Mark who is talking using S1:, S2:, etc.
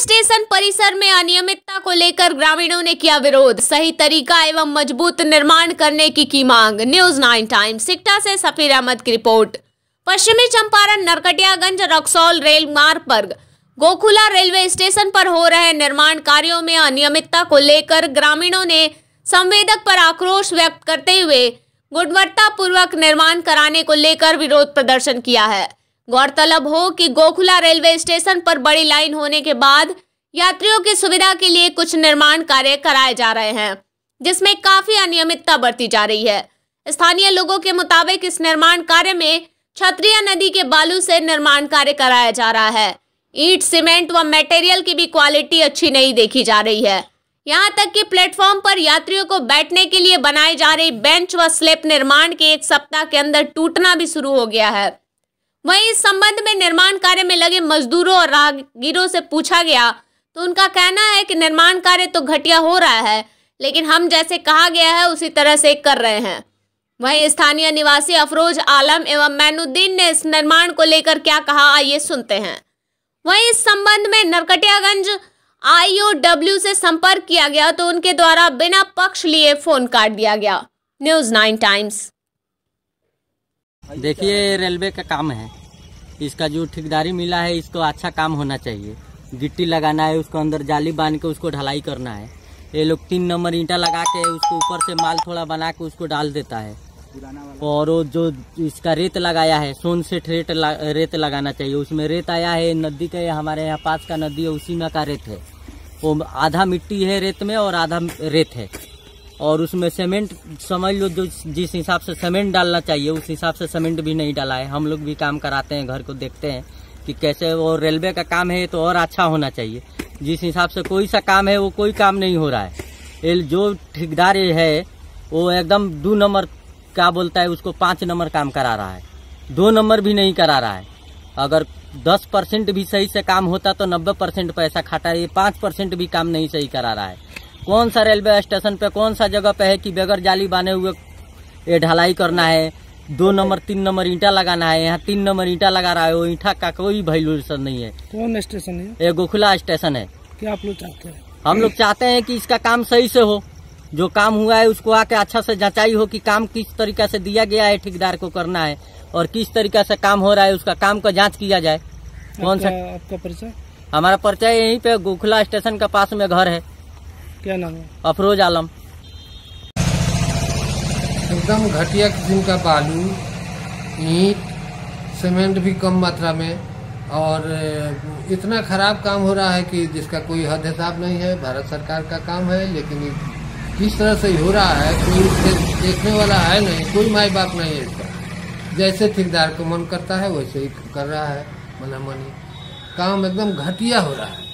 S1: station परिसर में अनियमितता को लेकर ग्रामीणों ने किया विरोध सही तरीका एवं मजबूत निर्माण करने की की मांग न्यूज नाइन टाइम सिक्टा से सफीर अहमद की रिपोर्ट पश्चिमी चंपारण नरकटियागंज रक्सौल रेल मार्ग पर गोखुला रेलवे स्टेशन पर हो रहे निर्माण कार्यों में अनियमितता को लेकर ग्रामीणों ने संवेदक पर आक्रोश व्यक्त करते हुए गुणवत्ता पूर्वक निर्माण कराने को लेकर विरोध प्रदर्शन किया है गौरतलब हो कि गोखुला रेलवे स्टेशन पर बड़ी लाइन होने के बाद यात्रियों की सुविधा के लिए कुछ निर्माण कार्य कराए जा रहे हैं जिसमें काफी अनियमितता बरती जा रही है स्थानीय लोगों के मुताबिक इस निर्माण कार्य में क्षत्रिय नदी के बालू से निर्माण कार्य कराया जा रहा है ईट सीमेंट व मटेरियल की भी क्वालिटी अच्छी नहीं देखी जा रही है यहाँ तक कि प्लेटफॉर्म पर यात्रियों को बैठने के लिए बनाई जा रही बेंच व स्लिप निर्माण के एक सप्ताह के अंदर टूटना भी शुरू हो गया है वहीं इस संबंध में निर्माण कार्य में लगे मजदूरों और राहगीरों से पूछा गया तो उनका कहना है कि निर्माण कार्य तो घटिया हो रहा है लेकिन हम जैसे कहा गया है उसी तरह से कर रहे हैं वहीं स्थानीय निवासी अफरोज आलम एवं मैनुद्दीन ने इस निर्माण को लेकर क्या कहा आइए सुनते हैं वहीं इस संबंध में नरकटियागंज आईओडब्ल्यू से संपर्क किया गया तो उनके द्वारा बिना पक्ष लिए फोन काट दिया गया न्यूज नाइन टाइम्स
S2: देखिए रेलवे का काम है इसका जो ठेकेदारी मिला है इसको अच्छा काम होना चाहिए गिट्टी लगाना है उसको अंदर जाली बांध के उसको ढलाई करना है ये लोग तीन नंबर ईंटा लगा के उसको ऊपर से माल थोड़ा बना के उसको डाल देता है और वो जो इसका रेत लगाया है सोन से रेत रेत लगाना चाहिए उसमें रेत आया है नदी का हमारे यहाँ पास का नदी है उसी में का रेत है वो आधा मिट्टी है रेत में और आधा रेत है और उसमें सीमेंट समझ लो जो जिस हिसाब से सीमेंट डालना चाहिए उस हिसाब से सीमेंट भी नहीं डाला है हम लोग भी काम कराते हैं घर को देखते हैं कि कैसे वो रेलवे का काम है तो और अच्छा होना चाहिए जिस हिसाब से कोई सा काम है वो कोई काम नहीं हो रहा है जो ठेकेदार है वो एकदम दो नंबर क्या बोलता है उसको पाँच नंबर काम करा रहा है दो नंबर भी नहीं करा रहा है अगर दस परसेंट भी सही से काम होता तो नब्बे परसेंट पैसा खाता है ये पाँच परसेंट भी काम नहीं सही करा रहा है कौन सा रेलवे स्टेशन पे कौन सा जगह पे है कि बगैर जाली बांधे हुए ये ढलाई करना है दो नंबर तीन नंबर ईंटा लगाना है यहाँ तीन नंबर ईंटा लगा रहा है वो ईंटा का कोई वैल्यूशन नहीं है कौन स्टेशन है ये गोखला स्टेशन है क्या आप लोग चाहते हैं हम लोग चाहते हैं कि इसका काम सही से हो जो काम हुआ है उसको आके अच्छा से जांचाई हो कि काम किस तरीका से दिया गया है ठेकेदार को करना है और किस तरीका से काम हो रहा है उसका काम का जांच किया जाए कौन सा आपका परिचय हमारा परिचय यहीं पे गोखला स्टेशन के पास में घर है
S3: क्या नाम है अफरोज आलम एकदम घटिया किस्म का बालू ईट सीमेंट भी कम मात्रा में और इतना खराब काम हो रहा है कि जिसका कोई हद हिसाब नहीं है भारत सरकार का काम है लेकिन किस तरह से हो रहा है कोई देखने वाला है नहीं कोई माई बाप नहीं है इसका जैसे ठेकेदार को मन करता है वैसे ही कर रहा है मना मनी काम एकदम घटिया हो रहा है